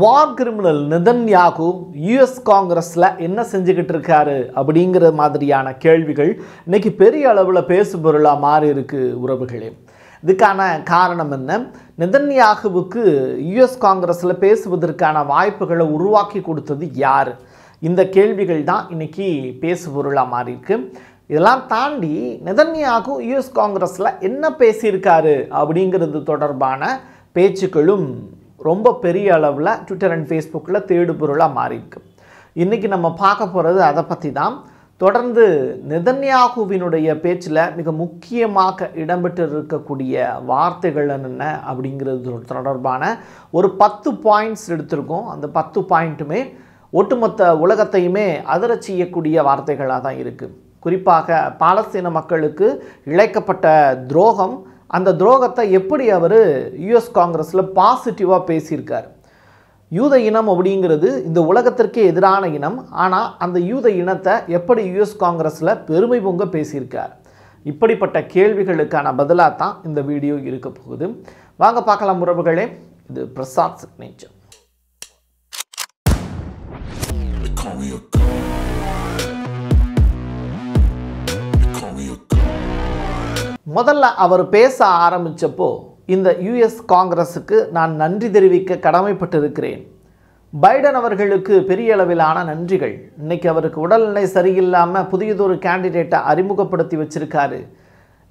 வார் criminal நிதன் யாகு US காங்கிரஸில் என்ன செஞ்சுக்கிட்டு இருக்காரு அப்படிங்கிற மாதிரியான கேள்விகள் இன்னைக்கு பெரிய அளவில் பேசுபொருளாக மாறி இருக்கு உறவுகளே இதுக்கான காரணம் என்ன நிதன்யாகுவுக்கு யுஎஸ் காங்கிரஸில் பேசுவதற்கான வாய்ப்புகளை உருவாக்கி கொடுத்தது யார் இந்த கேள்விகள் தான் இன்றைக்கி பொருளாக மாறியிருக்கு இதெல்லாம் தாண்டி நிதன்யாகும் யுஎஸ் காங்கிரஸில் என்ன பேசியிருக்காரு அப்படிங்கிறது தொடர்பான பேச்சுக்களும் ரொம்ப பெரிய அளவில் ட்விட்டர் அண்ட் ஃபேஸ்புக்கில் தேடுபொருளாக மாறியிருக்கு இன்றைக்கி நம்ம பார்க்க போகிறது அதை பற்றி தான் தொடர்ந்து நிதன்யாகுவினுடைய பேச்சில் மிக முக்கியமாக இடம்பெற்று இருக்கக்கூடிய வார்த்தைகள் என்னென்ன அப்படிங்கிறது தொடர்பான ஒரு பத்து பாயிண்ட்ஸ் எடுத்திருக்கோம் அந்த பத்து பாயிண்ட்டுமே ஒட்டுமொத்த உலகத்தையுமே அதிரச் செய்யக்கூடிய வார்த்தைகளாக தான் இருக்குது குறிப்பாக பாலஸ்தீன மக்களுக்கு இழைக்கப்பட்ட துரோகம் அந்த துரோகத்தை எப்படி அவர் யுஎஸ் காங்கிரஸில் பாசிட்டிவாக பேசியிருக்கார் யூத இனம் அப்படிங்கிறது இந்த உலகத்திற்கே எதிரான இனம் ஆனால் அந்த யூத இனத்தை எப்படி யுஎஸ் காங்கிரஸில் பெருமை பொங்க பேசியிருக்கார் இப்படிப்பட்ட கேள்விகளுக்கான பதிலாக தான் இந்த வீடியோ இருக்க போகுது வாங்க பார்க்கலாம் உறவுகளே இது பிரசாத் சிக்னேச்சர் முதல்ல அவர் பேச ஆரம்பித்தப்போ இந்த யுஎஸ் காங்கிரஸுக்கு நான் நன்றி தெரிவிக்க கடமைப்பட்டிருக்கிறேன் பைடன் அவர்களுக்கு பெரிய அளவிலான நன்றிகள் இன்றைக்கி அவருக்கு உடல்நிலை சரியில்லாமல் புதியதொரு கேண்டிடேட்டை அறிமுகப்படுத்தி வச்சுருக்காரு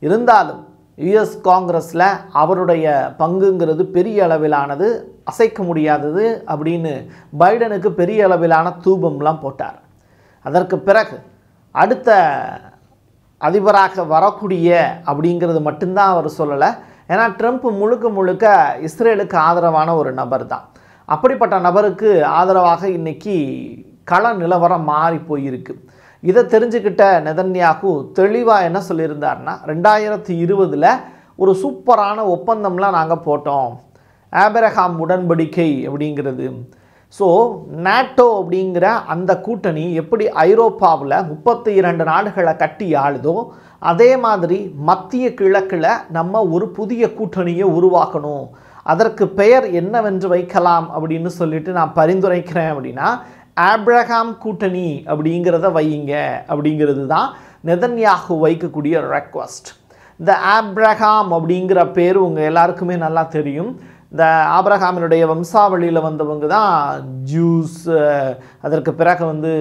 இருந்தாலும் யுஎஸ் காங்கிரஸில் அவருடைய பங்குங்கிறது பெரிய அளவிலானது அசைக்க முடியாதது அப்படின்னு பைடனுக்கு பெரிய அளவிலான தூபம்லாம் போட்டார் அதற்கு பிறகு அடுத்த அதிபராக வரக்கூடிய அப்படிங்கிறது மட்டும்தான் அவர் சொல்லலை ஏன்னா ட்ரம்ப் முழுக்க முழுக்க இஸ்ரேலுக்கு ஆதரவான ஒரு நபர் தான் அப்படிப்பட்ட நபருக்கு ஆதரவாக இன்றைக்கி கள நிலவரம் மாறி போயிருக்கு இதை தெரிஞ்சுக்கிட்ட நெதன்யாகு தெளிவாக என்ன சொல்லியிருந்தார்னா ரெண்டாயிரத்தி இருபதில் ஒரு சூப்பரான ஒப்பந்தம்லாம் நாங்கள் போட்டோம் ஆபரஹாம் உடன்படிக்கை அப்படிங்கிறது ஸோ நேட்டோ அப்படிங்கிற அந்த கூட்டணி எப்படி ஐரோப்பாவில் முப்பத்தி இரண்டு நாடுகளை கட்டி ஆளுதோ அதே மாதிரி மத்திய கிழக்கில் நம்ம ஒரு புதிய கூட்டணியை உருவாக்கணும் அதற்கு பெயர் என்னவென்று வைக்கலாம் அப்படின்னு சொல்லிட்டு நான் பரிந்துரைக்கிறேன் அப்படின்னா ஆப்ரஹாம் கூட்டணி அப்படிங்கிறத வையுங்க அப்படிங்கிறது தான் நெதன்யாகு வைக்கக்கூடிய ரெக்வஸ்ட் இந்த ஆப்ரஹாம் அப்படிங்கிற பேர் உங்கள் எல்லாருக்குமே நல்லா தெரியும் இந்த ஆப்ரஹாமினுடைய வம்சாவளியில் வந்தவங்க தான் ஜூஸ் அதற்கு பிறகு வந்து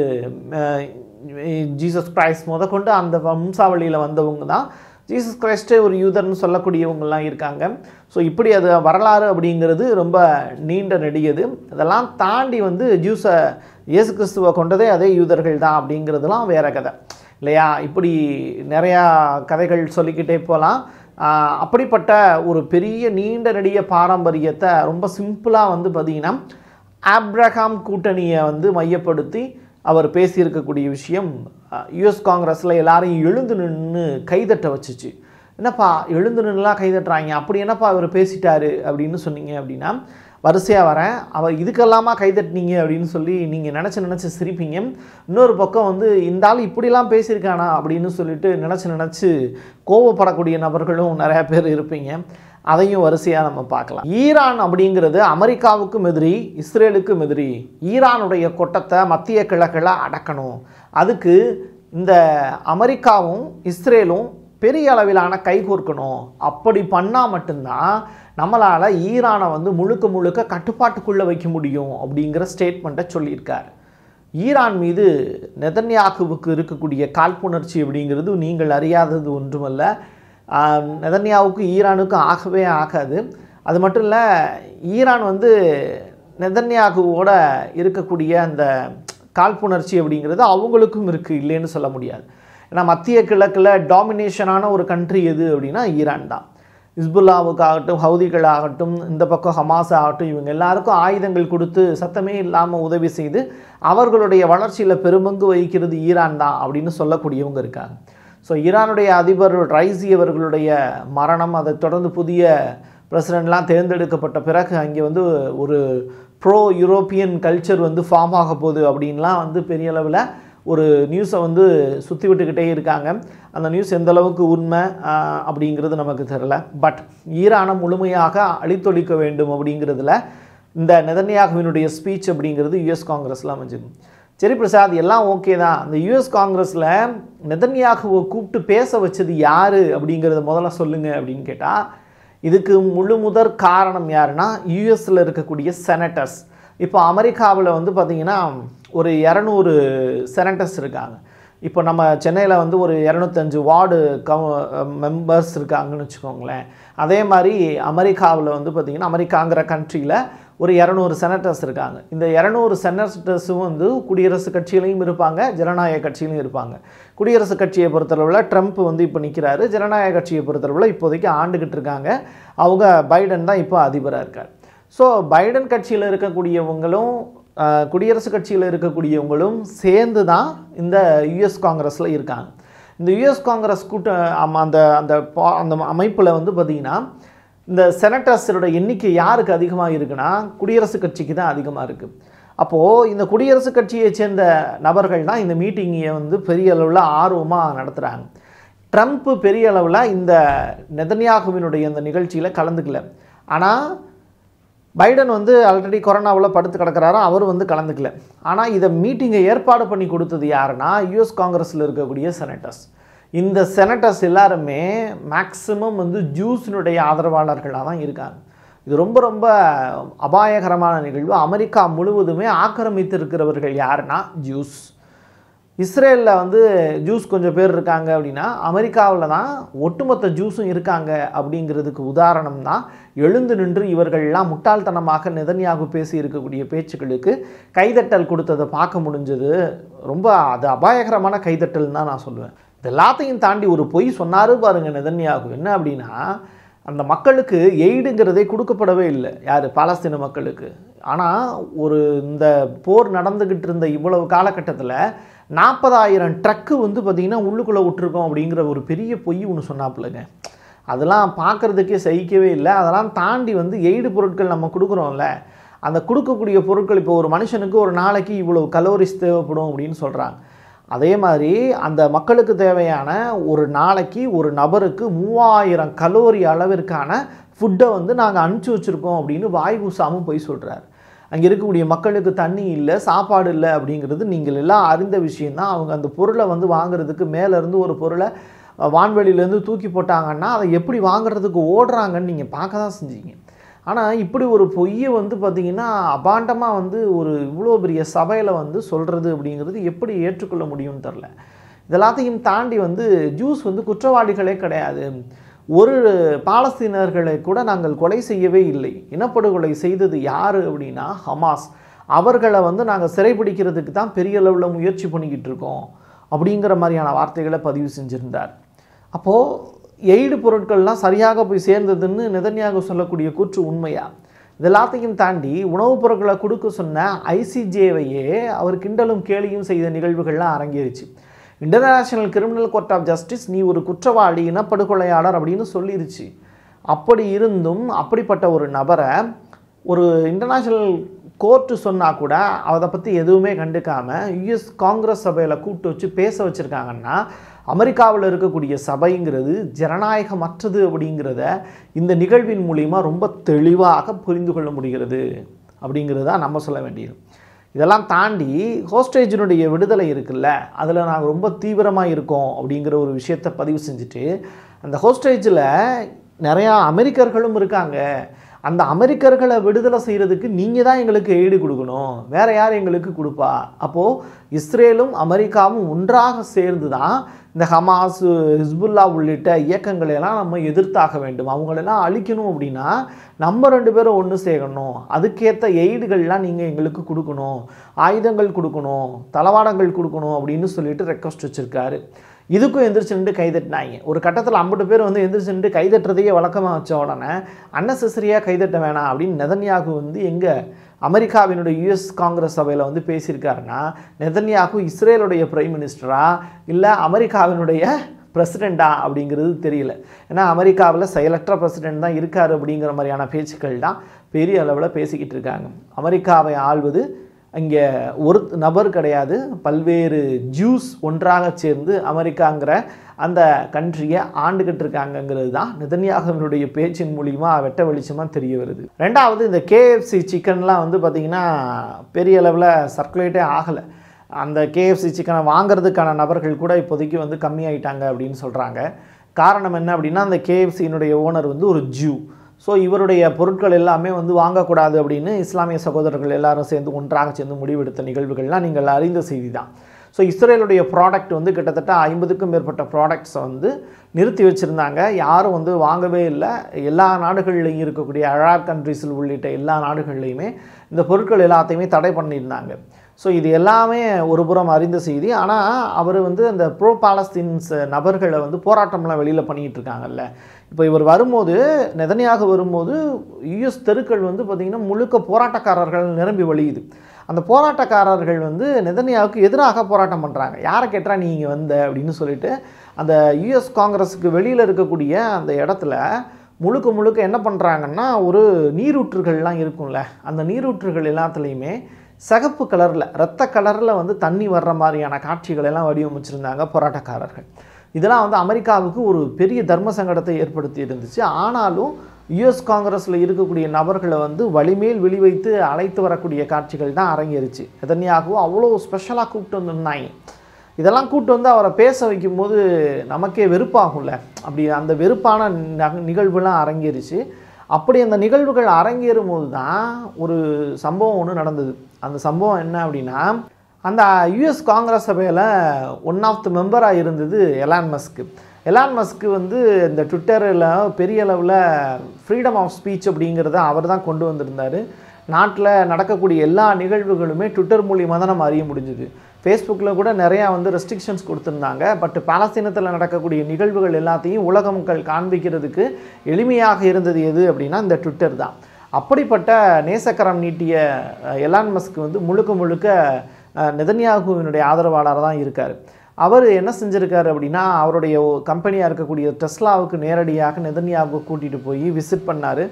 ஜீசஸ் கிரைஸ்ட் முத கொண்டு அந்த வம்சாவளியில் வந்தவங்க தான் ஜீசஸ் கிரைஸ்டே ஒரு யூதர்னு சொல்லக்கூடியவங்கெல்லாம் இருக்காங்க ஸோ இப்படி அது வரலாறு அப்படிங்கிறது ரொம்ப நீண்ட நெடியது அதெல்லாம் தாண்டி வந்து ஜூஸை இயேசு கிறிஸ்துவை கொண்டதே அதே யூதர்கள் தான் அப்படிங்கிறதுலாம் வேறு கதை இல்லையா இப்படி நிறையா கதைகள் சொல்லிக்கிட்டே போகலாம் அப்படிப்பட்ட ஒரு பெரிய நீண்ட நெடிய பாரம்பரியத்தை ரொம்ப சிம்பிளாக வந்து பார்த்திங்கன்னா ஆப்ரஹாம் கூட்டணியை வந்து மையப்படுத்தி அவர் பேசியிருக்கக்கூடிய விஷயம் யுஎஸ் காங்கிரஸில் எல்லாரையும் எழுந்து நின்று கைதட்ட வச்சுச்சு என்னப்பா எழுந்து நின்றுலாம் கைதட்டுறாங்க அப்படி என்னப்பா அவர் பேசிட்டாரு அப்படின்னு சொன்னீங்க அப்படின்னா வரிசையாக வரேன் அவள் இதுக்கெல்லாமா கைதட்டினீங்க அப்படின்னு சொல்லி நீங்கள் நினச்சி நினச்சி சிரிப்பீங்க இன்னொரு பக்கம் வந்து இந்த ஆள் இப்படிலாம் பேசியிருக்கானா அப்படின்னு சொல்லிட்டு நினச்சி நினச்சி கோவப்படக்கூடிய நபர்களும் நிறையா பேர் இருப்பீங்க அதையும் வரிசையாக நம்ம பார்க்கலாம் ஈரான் அப்படிங்கிறது அமெரிக்காவுக்கும் எதிரி இஸ்ரேலுக்கும் எதிரி ஈரானுடைய கொட்டத்தை மத்திய கிழக்கில் அடக்கணும் அதுக்கு இந்த அமெரிக்காவும் இஸ்ரேலும் பெரிய அளவிலான கைகோர்க்கணும் அப்படி பண்ணால் மட்டும்தான் நம்மளால் ஈரானை வந்து முழுக்க முழுக்க கட்டுப்பாட்டுக்குள்ளே வைக்க முடியும் அப்படிங்கிற ஸ்டேட்மெண்ட்டை சொல்லியிருக்கார் ஈரான் மீது நெதன்யாகுவுக்கு இருக்கக்கூடிய காழ்ப்புணர்ச்சி அப்படிங்கிறது நீங்கள் அறியாதது ஒன்றுமல்ல நெதன்யாவுக்கும் ஈரானுக்கும் ஆகவே ஆகாது அது மட்டும் இல்லை ஈரான் வந்து நெதன்யாகுவோட இருக்கக்கூடிய அந்த காழ்ப்புணர்ச்சி அப்படிங்கிறது அவங்களுக்கும் இருக்குது இல்லைன்னு சொல்ல முடியாது ஏன்னா மத்திய கிழக்கில் டாமினேஷனான ஒரு கண்ட்ரி எது அப்படின்னா ஈரான் தான் இஸ்புல்லாவுக்காகட்டும் ஹவுதிகளாகட்டும் இந்த பக்கம் ஹமாஸ் ஆகட்டும் இவங்க எல்லாருக்கும் ஆயுதங்கள் கொடுத்து சத்தமே இல்லாமல் உதவி செய்து அவர்களுடைய வளர்ச்சியில் பெருமங்கு வகிக்கிறது ஈரான் தான் அப்படின்னு சொல்லக்கூடியவங்க இருக்காங்க ஸோ ஈரானுடைய அதிபர் ரைசி அவர்களுடைய மரணம் அதை தொடர்ந்து புதிய பிரசிடெண்ட்லாம் தேர்ந்தெடுக்கப்பட்ட பிறகு அங்கே வந்து ஒரு ப்ரோ யூரோப்பியன் கல்ச்சர் வந்து ஃபார்ம் ஆக போகுது அப்படின்லாம் வந்து பெரிய அளவில் ஒரு நியூஸை வந்து சுற்றி விட்டுக்கிட்டே இருக்காங்க அந்த நியூஸ் எந்த அளவுக்கு உண்மை அப்படிங்கிறது நமக்கு தெரில பட் ஈரானை முழுமையாக அழித்தொழிக்க வேண்டும் அப்படிங்கிறதுல இந்த நிதன்யாகவினுடைய ஸ்பீச் அப்படிங்கிறது யுஎஸ் காங்கிரஸில் அமைஞ்சிடும் சரி பிரசாத் எல்லாம் ஓகே தான் இந்த யுஎஸ் காங்கிரஸில் நெதன்யாகுவை கூப்பிட்டு பேச வச்சது யார் அப்படிங்கிறத முதல்ல சொல்லுங்கள் அப்படின்னு கேட்டால் இதுக்கு முழு முதற் காரணம் யாருன்னா யுஎஸில் இருக்கக்கூடிய செனட்டர்ஸ் இப்போ அமெரிக்காவில் வந்து பார்த்திங்கன்னா ஒரு இரநூறு செனட்டர்ஸ் இருக்காங்க இப்போ நம்ம சென்னையில் வந்து ஒரு இரநூத்தஞ்சு வார்டு கவு மெம்பர்ஸ் இருக்காங்கன்னு வச்சுக்கோங்களேன் அதே மாதிரி அமெரிக்காவில் வந்து பார்த்திங்கன்னா அமெரிக்காங்கிற கண்ட்ரியில் ஒரு இரநூறு செனட்டர்ஸ் இருக்காங்க இந்த இரநூறு செனட்டர்ஸும் வந்து குடியரசுக் கட்சியிலையும் இருப்பாங்க ஜனநாயக கட்சியிலையும் இருப்பாங்க குடியரசுக் கட்சியை பொறுத்தளவில் ட்ரம்ப் வந்து இப்போ நிற்கிறாரு ஜனநாயக கட்சியை பொறுத்தளவில் இப்போதைக்கு ஆண்டுகிட்டு இருக்காங்க அவங்க பைடன் தான் இப்போ அதிபராக இருக்கார் ஸோ பைடன் கட்சியில் இருக்கக்கூடியவங்களும் குடியரசு கட்சியில் இருக்கக்கூடியவங்களும் சேர்ந்து தான் இந்த யுஎஸ் காங்கிரஸில் இருக்காங்க இந்த யுஎஸ் காங்கிரஸ் கூட்டம் அந்த அந்த அந்த அமைப்பில் வந்து பார்த்திங்கன்னா இந்த செனட்டர்ஸோட எண்ணிக்கை யாருக்கு அதிகமாக இருக்குன்னா குடியரசு கட்சிக்கு தான் அதிகமாக இருக்குது அப்போது இந்த குடியரசு கட்சியை சேர்ந்த நபர்கள் தான் இந்த மீட்டிங்கை வந்து பெரிய அளவில் ஆர்வமாக நடத்துகிறாங்க ட்ரம்ப்பு பெரிய அளவில் இந்த நெதன்யாகுவினுடைய இந்த நிகழ்ச்சியில் கலந்துக்கல ஆனால் பைடன் வந்து ஆல்ரெடி கொரோனாவில் படுத்து கிடக்கிறாரோ அவர் வந்து கலந்துக்கல ஆனால் இதை மீட்டிங்கை ஏற்பாடு பண்ணி கொடுத்தது யாருன்னா யுஎஸ் காங்கிரஸில் இருக்கக்கூடிய செனட்டர்ஸ் இந்த செனட்டர்ஸ் எல்லாருமே மேக்சிமம் வந்து ஜூஸினுடைய ஆதரவாளர்களாக தான் இருக்காங்க இது ரொம்ப ரொம்ப அபாயகரமான நிகழ்வு அமெரிக்கா முழுவதுமே ஆக்கிரமித்து இருக்கிறவர்கள் யாருன்னா ஜூஸ் இஸ்ரேலில் வந்து ஜூஸ் கொஞ்சம் பேர் இருக்காங்க அப்படின்னா அமெரிக்காவில் தான் ஒட்டுமொத்த ஜூஸும் இருக்காங்க அப்படிங்கிறதுக்கு உதாரணம் தான் எழுந்து நின்று இவர்கள்லாம் முட்டாள்தனமாக நெதன்யாகு பேசி இருக்கக்கூடிய பேச்சுக்களுக்கு கைதட்டல் கொடுத்ததை பார்க்க முடிஞ்சது ரொம்ப அது அபாயகரமான கைதட்டல் தான் நான் சொல்லுவேன் இது எல்லாத்தையும் தாண்டி ஒரு பொய் சொன்னார் பாருங்கள் நிதன்யாகு என்ன அப்படின்னா அந்த மக்களுக்கு எய்டுங்கிறதே கொடுக்கப்படவே இல்லை யார் பாலஸ்தீன மக்களுக்கு ஆனால் ஒரு இந்த போர் நடந்துக்கிட்டு இருந்த இவ்வளவு காலகட்டத்தில் நாற்பதாயிரம் ட்ரக்கு வந்து பார்த்திங்கன்னா உள்ளுக்குள்ளே விட்டுருக்கோம் அப்படிங்கிற ஒரு பெரிய பொய் ஒன்று சொன்னாப்புலங்க அதெல்லாம் பார்க்குறதுக்கே சகிக்கவே இல்லை அதெல்லாம் தாண்டி வந்து எய்டு பொருட்கள் நம்ம கொடுக்குறோம்ல அந்த கொடுக்கக்கூடிய பொருட்கள் இப்போ ஒரு மனுஷனுக்கு ஒரு நாளைக்கு இவ்வளோ கலோரிஸ் தேவைப்படும் அப்படின்னு சொல்கிறாங்க அதே மாதிரி அந்த மக்களுக்கு தேவையான ஒரு நாளைக்கு ஒரு நபருக்கு மூவாயிரம் கலோரி அளவிற்கான ஃபுட்டை வந்து நாங்கள் அனுப்பிச்சி வச்சுருக்கோம் அப்படின்னு வாய்வு போய் சொல்கிறார் அங்கே இருக்கக்கூடிய மக்களுக்கு தண்ணி இல்லை சாப்பாடு இல்லை அப்படிங்கிறது நீங்கள் எல்லாம் அறிந்த விஷயந்தான் அவங்க அந்த பொருளை வந்து வாங்குறதுக்கு மேலேருந்து ஒரு பொருளை வான்வெளியிலேருந்து தூக்கி போட்டாங்கன்னா அதை எப்படி வாங்குறதுக்கு ஓடுறாங்கன்னு நீங்கள் பார்க்க தான் செஞ்சீங்க ஆனால் இப்படி ஒரு பொய்யை வந்து பார்த்திங்கன்னா அபாண்டமாக வந்து ஒரு இவ்வளோ பெரிய சபையில் வந்து சொல்கிறது அப்படிங்கிறது எப்படி ஏற்றுக்கொள்ள முடியும்னு தெரில இதெல்லாத்தையும் தாண்டி வந்து ஜூஸ் வந்து குற்றவாளிகளே கிடையாது ஒரு பாலஸ்தீனர்களை கூட நாங்கள் கொலை செய்யவே இல்லை இனப்படுகொலை செய்தது யார் அப்படின்னா ஹமாஸ் அவர்களை வந்து நாங்கள் சிறைப்பிடிக்கிறதுக்கு தான் பெரிய அளவில் முயற்சி பண்ணிக்கிட்டு இருக்கோம் அப்படிங்கிற மாதிரியான வார்த்தைகளை பதிவு செஞ்சுருந்தார் அப்போது எய்டு பொருட்கள்லாம் சரியாக போய் சேர்ந்ததுன்னு நிதன்யாக சொல்லக்கூடிய கூற்று உண்மையா இது எல்லாத்தையும் தாண்டி உணவுப் பொருட்களை கொடுக்க சொன்ன ஐசிஜேவையே அவர் கிண்டலும் கேலியும் செய்த நிகழ்வுகள்லாம் அரங்கேறிச்சு international criminal court of justice நீ ஒரு குற்றவாளி இனப்படுகொலையாளர் அப்படின்னு சொல்லிருச்சு அப்படி இருந்தும் அப்படிப்பட்ட ஒரு நபரை ஒரு இன்டர்நேஷ்னல் கோர்ட்டு சொன்னால் கூட அதை பற்றி எதுவுமே கண்டுக்காமல் யுஎஸ் காங்கிரஸ் சபையில் கூப்பிட்டு வச்சு பேச வச்சுருக்காங்கன்னா அமெரிக்காவில் இருக்கக்கூடிய சபைங்கிறது ஜனநாயகமற்றது அப்படிங்கிறத இந்த நிகழ்வின் மூலிமா ரொம்ப தெளிவாக புரிந்து கொள்ள முடிகிறது அப்படிங்கிறது தான் நம்ம சொல்ல வேண்டியது இதெல்லாம் தாண்டி ஹோஸ்டேஜினுடைய விடுதலை இருக்குல்ல அதில் நாங்கள் ரொம்ப தீவிரமாக இருக்கோம் அப்படிங்கிற ஒரு விஷயத்தை பதிவு செஞ்சுட்டு அந்த ஹோஸ்டேஜில் நிறையா அமெரிக்கர்களும் இருக்காங்க அந்த அமெரிக்கர்களை விடுதலை செய்கிறதுக்கு நீங்கள் தான் எங்களுக்கு எய்டு கொடுக்கணும் வேறு யார் எங்களுக்கு கொடுப்பா அப்போது இஸ்ரேலும் அமெரிக்காவும் ஒன்றாக சேர்ந்து தான் இந்த ஹமாஸ் ஹிஸ்புல்லா உள்ளிட்ட இயக்கங்களையெல்லாம் நம்ம எதிர்த்தாக வேண்டும் அவங்களெல்லாம் அழிக்கணும் அப்படின்னா நம்ம ரெண்டு பேரும் ஒன்று சேர்க்கணும் அதுக்கேற்ற எய்டுகள்லாம் நீங்கள் எங்களுக்கு கொடுக்கணும் ஆயுதங்கள் கொடுக்கணும் தளவாடங்கள் கொடுக்கணும் அப்படின்னு சொல்லிட்டு ரெக்வஸ்ட் வச்சுருக்காரு இதுக்கும் எந்திரிச்சு நின்று கைதட்டினாங்க ஒரு கட்டத்தில் ஐம்பது பேர் வந்து எந்திரிச்சு நின்று கைதட்டுறதையே வழக்கமாக வச்ச உடனே அன்னசசரியாக கைதட்ட வேணாம் அப்படின்னு நெதன்யாகு வந்து எங்கே அமெரிக்காவினுடைய யுஎஸ் காங்கிரஸ் சபையில் வந்து பேசியிருக்காருன்னா நெதன்யாகு இஸ்ரேலுடைய பிரைம் மினிஸ்டரா இல்லை அமெரிக்காவினுடைய பிரசிடெண்டா அப்படிங்கிறது தெரியல ஏன்னா அமெரிக்காவில் செயலற்ற பிரசிடெண்ட் தான் இருக்கார் அப்படிங்கிற மாதிரியான பேச்சுக்கள் தான் பெரிய அளவில் பேசிக்கிட்டு இருக்காங்க அமெரிக்காவை ஆள்வது இங்கே ஒரு நபர் கிடையாது பல்வேறு ஜூஸ் ஒன்றாக சேர்ந்து அமெரிக்காங்கிற அந்த கண்ட்ரியை ஆண்டுகிட்டு இருக்காங்கங்கிறது தான் நிதன்யாகவனுடைய பேச்சின் மூலியமாக வெட்ட வெளிச்சமாக தெரிய வருது ரெண்டாவது இந்த கேஎஃப்சி சிக்கன்லாம் வந்து பார்த்திங்கன்னா பெரிய அளவில் சர்க்குலேட்டே ஆகலை அந்த கேஎஃப்சி சிக்கனை வாங்கிறதுக்கான நபர்கள் கூட இப்போதைக்கு வந்து கம்மியாயிட்டாங்க அப்படின்னு சொல்கிறாங்க காரணம் என்ன அப்படின்னா அந்த கேஎஃப்சியினுடைய ஓனர் வந்து ஒரு ஜூ ஸோ இவருடைய பொருட்கள் எல்லாமே வந்து வாங்கக்கூடாது அப்படின்னு இஸ்லாமிய சகோதரர்கள் எல்லாரும் சேர்ந்து ஒன்றாக சேர்ந்து முடிவெடுத்த நிகழ்வுகள்லாம் நீங்கள் அறிந்த செய்தி தான் ஸோ இஸ்ரேலுடைய ப்ராடக்ட் வந்து கிட்டத்தட்ட ஐம்பதுக்கும் மேற்பட்ட ப்ராடக்ட்ஸை வந்து நிறுத்தி வச்சுருந்தாங்க யாரும் வந்து வாங்கவே இல்லை எல்லா நாடுகள்லையும் இருக்கக்கூடிய அழார் கண்ட்ரீஸில் உள்ளிட்ட எல்லா நாடுகள்லையுமே இந்த பொருட்கள் எல்லாத்தையுமே தடை பண்ணியிருந்தாங்க ஸோ இது எல்லாமே ஒரு புறம் அறிந்த செய்தி ஆனால் அவர் வந்து அந்த ப்ரோ பாலஸ்தீன்ஸ் நபர்களை வந்து போராட்டம்லாம் வெளியில் பண்ணிக்கிட்டு இருக்காங்கல்ல இப்போ இவர் வரும்போது நெதனையாக வரும்போது யுஎஸ் தெருக்கள் வந்து பார்த்திங்கன்னா முழுக்க போராட்டக்காரர்கள் நிரம்பி வழியுது அந்த போராட்டக்காரர்கள் வந்து நெதனியாவுக்கு எதிராக போராட்டம் பண்ணுறாங்க யாரை கேட்டால் நீங்கள் வந்த அப்படின்னு சொல்லிட்டு அந்த யுஎஸ் காங்கிரஸுக்கு வெளியில் இருக்கக்கூடிய அந்த இடத்துல முழுக்க முழுக்க என்ன பண்ணுறாங்கன்னா ஒரு நீரூற்றுகள்லாம் இருக்கும்ல அந்த நீரூற்றுகள் எல்லாத்துலேயுமே சகப்பு கலரில் ரத்த கலரில் வந்து தண்ணி வர்ற மாதிரியான காட்சிகள் எல்லாம் வடிவமைச்சிருந்தாங்க போராட்டக்காரர்கள் இதெல்லாம் வந்து அமெரிக்காவுக்கு ஒரு பெரிய தர்ம சங்கடத்தை ஏற்படுத்தி இருந்துச்சு ஆனாலும் யுஎஸ் காங்கிரஸில் இருக்கக்கூடிய நபர்களை வந்து வலிமேல் வெளிவைத்து அழைத்து வரக்கூடிய காட்சிகள் தான் அரங்கேறிச்சு எதனையாகவும் அவ்வளோ ஸ்பெஷலாக கூப்பிட்டு வந்திருந்தாங்க இதெல்லாம் கூப்பிட்டு வந்து அவரை பேச வைக்கும்போது நமக்கே வெறுப்பாகும்ல அப்படி அந்த வெறுப்பான நிகழ்வுலாம் அரங்கேறிச்சு அப்படி அந்த நிகழ்வுகள் அரங்கேறும் போது தான் ஒரு சம்பவம் ஒன்று நடந்தது அந்த சம்பவம் என்ன அப்படின்னா அந்த யுஎஸ் காங்கிரஸ் சபையில் ஒன் ஆஃப் த மெம்பராக இருந்தது எலான் மஸ்க்கு எலான் மஸ்க்கு வந்து இந்த ட்விட்டரில் பெரிய அளவில் ஃப்ரீடம் ஆஃப் ஸ்பீச் அப்படிங்கிறத அவர் தான் கொண்டு வந்திருந்தார் நாட்டில் நடக்கக்கூடிய எல்லா நிகழ்வுகளுமே ட்விட்டர் மூலியமாக தான் நம்ம அறிய முடிஞ்சுது ஃபேஸ்புக்கில் கூட நிறையா வந்து ரெஸ்ட்ரிக்ஷன்ஸ் கொடுத்துருந்தாங்க பட் பாலஸ்தீனத்தில் நடக்கக்கூடிய நிகழ்வுகள் எல்லாத்தையும் உலக மக்கள் காண்பிக்கிறதுக்கு எளிமையாக இருந்தது எது அப்படின்னா இந்த ட்விட்டர் தான் அப்படிப்பட்ட நேசக்கரம் நீட்டிய எலான் மஸ்க் வந்து முழுக்க முழுக்க நிதன்யாகுவினுடைய ஆதரவாளர் தான் இருக்கார் அவர் என்ன செஞ்சுருக்காரு அப்படின்னா அவருடைய கம்பெனியாக இருக்கக்கூடிய டெஸ்லாவுக்கு நேரடியாக நெதன்யாகு கூட்டிகிட்டு போய் விசிட் பண்ணார்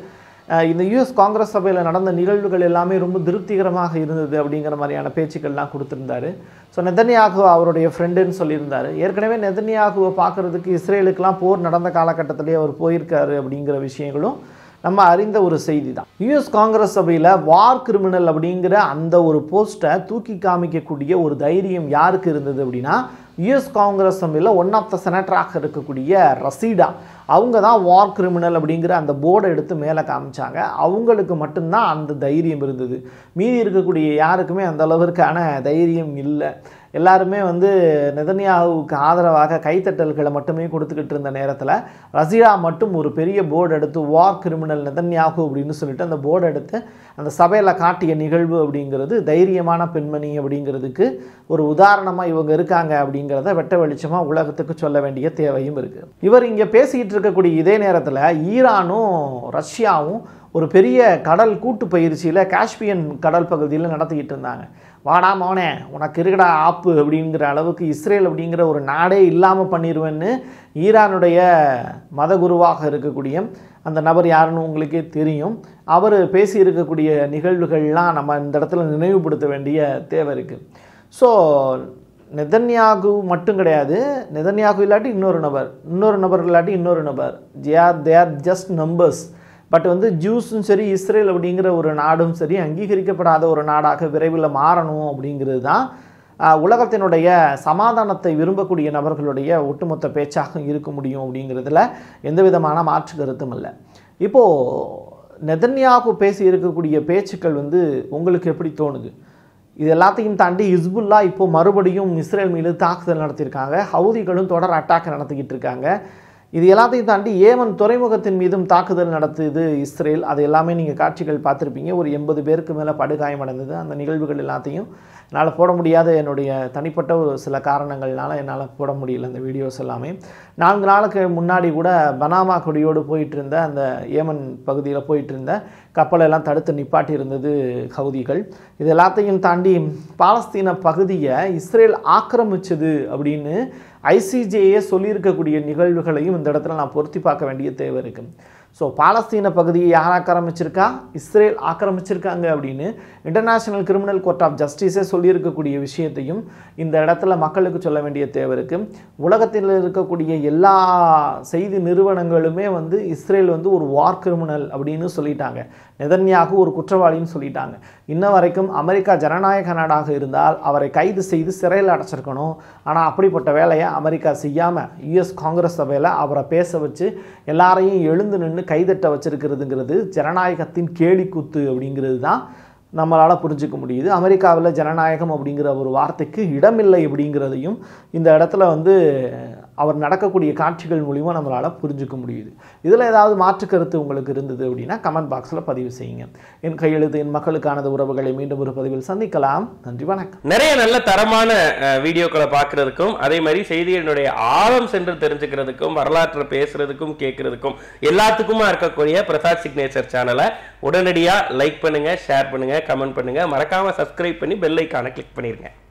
இந்த யூஎஸ் காங்கிரஸ் சபையில் நடந்த நிகழ்வுகள் எல்லாமே ரொம்ப திருப்திகரமாக இருந்தது அப்படிங்கிற மாதிரியான பேச்சுக்கள்லாம் கொடுத்துருந்தாரு ஸோ நெதன்யாகு அவருடைய ஃப்ரெண்டுன்னு சொல்லியிருந்தார் ஏற்கனவே நெதன்யாகுவை பார்க்குறதுக்கு இஸ்ரேலுக்கெலாம் போர் நடந்த காலகட்டத்திலே அவர் போயிருக்காரு அப்படிங்கிற விஷயங்களும் நம்ம அறிந்த ஒரு செய்தி தான் யுஎஸ் காங்கிரஸ் சபையில் வார் கிரிமினல் அப்படிங்கிற அந்த ஒரு போஸ்ட்டை தூக்கி காமிக்கக்கூடிய ஒரு தைரியம் யாருக்கு இருந்தது அப்படின்னா யுஎஸ் காங்கிரஸ் சபையில் ஒன் ஆஃப் த செனட்டராக இருக்கக்கூடிய ரசீடா அவங்க தான் வார் கிரிமினல் அப்படிங்கிற அந்த போர்டை எடுத்து மேலே காமிச்சாங்க அவங்களுக்கு மட்டும்தான் அந்த தைரியம் இருந்தது மீதி இருக்கக்கூடிய யாருக்குமே அந்த அளவிற்கான தைரியம் இல்லை எல்லாருமே வந்து நெதன்யாவுக்கு ஆதரவாக கைத்தட்டல்களை மட்டுமே கொடுத்துக்கிட்டு இருந்த நேரத்தில் ரசிகா மட்டும் ஒரு பெரிய போர்டு எடுத்து வார் கிரிமினல் நெதன்யாகு அப்படின்னு சொல்லிட்டு அந்த போர்டு எடுத்து அந்த சபையில் காட்டிய நிகழ்வு அப்படிங்கிறது தைரியமான பெண்மணி அப்படிங்கிறதுக்கு ஒரு உதாரணமாக இவங்க இருக்காங்க அப்படிங்கிறத வெட்ட வெளிச்சமாக உலகத்துக்கு சொல்ல வேண்டிய தேவையும் இருக்குது இவர் இங்கே பேசிக்கிட்டு இருக்கக்கூடிய இதே நேரத்தில் ஈரானும் ரஷ்யாவும் ஒரு பெரிய கடல் கூட்டு பயிற்சியில் காஷ்பியன் கடல் பகுதியில் நடத்திக்கிட்டு இருந்தாங்க வாடா மோனே உனக்கு இருக்கடா ஆப்பு அப்படிங்கிற அளவுக்கு இஸ்ரேல் அப்படிங்கிற ஒரு நாடே இல்லாமல் பண்ணிடுவேன்னு ஈரானுடைய மதகுருவாக இருக்கக்கூடிய அந்த நபர் யாருன்னு உங்களுக்கே தெரியும் அவர் பேசியிருக்கக்கூடிய நிகழ்வுகள்லாம் நம்ம இந்த இடத்துல நினைவுபடுத்த வேண்டிய தேவை இருக்குது ஸோ நிதன்யாகு மட்டும் கிடையாது நிதன்யாகு இல்லாட்டி இன்னொரு நபர் இன்னொரு நபர் இல்லாட்டி இன்னொரு நபர் Jews are they are just numbers but வந்து ஜூஸும் சரி இஸ்ரேல் அப்படிங்கிற ஒரு நாடும் சரி அங்கீகரிக்கப்படாத ஒரு நாடாக விரைவில் மாறணும் அப்படிங்கிறது தான் உலகத்தினுடைய சமாதானத்தை விரும்பக்கூடிய நபர்களுடைய ஒட்டுமொத்த பேச்சாக இருக்க முடியும் அப்படிங்கிறதுல எந்த விதமான மாற்று கருத்தும் இல்லை இப்போது நெதன்யாகு பேசி இருக்கக்கூடிய பேச்சுக்கள் வந்து உங்களுக்கு எப்படி தோணுது இது எல்லாத்தையும் தாண்டி ஹிஸ்புல்லா இப்போது மறுபடியும் இஸ்ரேல் மீது தாக்குதல் நடத்தியிருக்காங்க ஹவுதிகளும் தொடர் அட்டாக் நடத்திக்கிட்டு இருக்காங்க இது எல்லாத்தையும் தாண்டி ஏமன் துறைமுகத்தின் மீதும் தாக்குதல் நடத்துது இஸ்ரேல் அது எல்லாமே நீங்கள் காட்சிகள் பார்த்துருப்பீங்க ஒரு எண்பது பேருக்கு மேலே படுகாயமடைந்தது அந்த நிகழ்வுகள் எல்லாத்தையும் என்னால் போட முடியாத என்னுடைய தனிப்பட்ட ஒரு சில காரணங்கள்னால என்னால் போட முடியல இந்த வீடியோஸ் எல்லாமே நான்கு நாளுக்கு முன்னாடி கூட பனாமா கொடியோடு போயிட்டு இருந்த அந்த ஏமன் பகுதியில் போயிட்டு இருந்த கப்பலெல்லாம் தடுத்து நிப்பாட்டி இருந்தது ஹவுதிகள் இது எல்லாத்தையும் தாண்டி பாலஸ்தீன பகுதியை இஸ்ரேல் ஆக்கிரமிச்சது அப்படின்னு ஐசிஜேயே சொல்லியிருக்கக்கூடிய நிகழ்வுகளையும் இந்த இடத்துல நான் பொருத்தி பார்க்க வேண்டிய தேவை இருக்குது ஸோ பாலஸ்தீன பகுதியை யார் ஆக்கிரமிச்சிருக்கா இஸ்ரேல் ஆக்கிரமிச்சிருக்காங்க அப்படின்னு இன்டர்நேஷ்னல் கிரிமினல் கோர்ட் ஆஃப் ஜஸ்டிஸே சொல்லியிருக்கக்கூடிய விஷயத்தையும் இந்த இடத்துல மக்களுக்கு சொல்ல வேண்டிய தேவை இருக்குது உலகத்தில் இருக்கக்கூடிய எல்லா செய்தி நிறுவனங்களுமே வந்து இஸ்ரேல் வந்து ஒரு வார் கிரிமினல் அப்படின்னு சொல்லிட்டாங்க நெதன்யாகு ஒரு குற்றவாளின்னு சொல்லிட்டாங்க இன்ன வரைக்கும் அமெரிக்கா ஜனநாயக நாடாக இருந்தால் அவரை கைது செய்து சிறையில் அடைச்சிருக்கணும் ஆனால் அப்படிப்பட்ட வேலையை அமெரிக்கா செய்யாமல் யுஎஸ் காங்கிரஸ் சபையில் அவரை பேச வச்சு எல்லாரையும் எழுந்து நின்று கைதட்ட வச்சிருக்கிறதுங்கிறது ஜனநாயகத்தின் கேலிக்கூத்து அப்படிங்கிறது தான் நம்மளால் புரிஞ்சிக்க முடியுது அமெரிக்காவில் ஜனநாயகம் அப்படிங்கிற ஒரு வார்த்தைக்கு இடமில்லை அப்படிங்கிறதையும் இந்த இடத்துல வந்து அவர் நடக்கக்கூடிய காட்சிகள் மூலிமா நம்மளால் புரிஞ்சுக்க முடியுது இதில் ஏதாவது மாற்று கருத்து உங்களுக்கு இருந்தது அப்படின்னா கமெண்ட் பாக்ஸில் பதிவு செய்யுங்க என் கையெழுத்து என் மக்களுக்கானது உறவுகளை மீண்டும் ஒரு பதிவில் சந்திக்கலாம் நன்றி வணக்கம் நிறைய நல்ல தரமான வீடியோக்களை பார்க்குறதுக்கும் அதே மாதிரி செய்திகளினுடைய ஆழம் சென்று தெரிஞ்சுக்கிறதுக்கும் வரலாற்றில் பேசுறதுக்கும் கேட்கறதுக்கும் எல்லாத்துக்குமா இருக்கக்கூடிய பிரசாத் சிக்னேச்சர் சேனலை உடனடியாக லைக் பண்ணுங்கள் ஷேர் பண்ணுங்கள் கமெண்ட் பண்ணுங்கள் மறக்காமல் சப்ஸ்கிரைப் பண்ணி பெல் ஐக்கானை கிளிக் பண்ணிடுங்க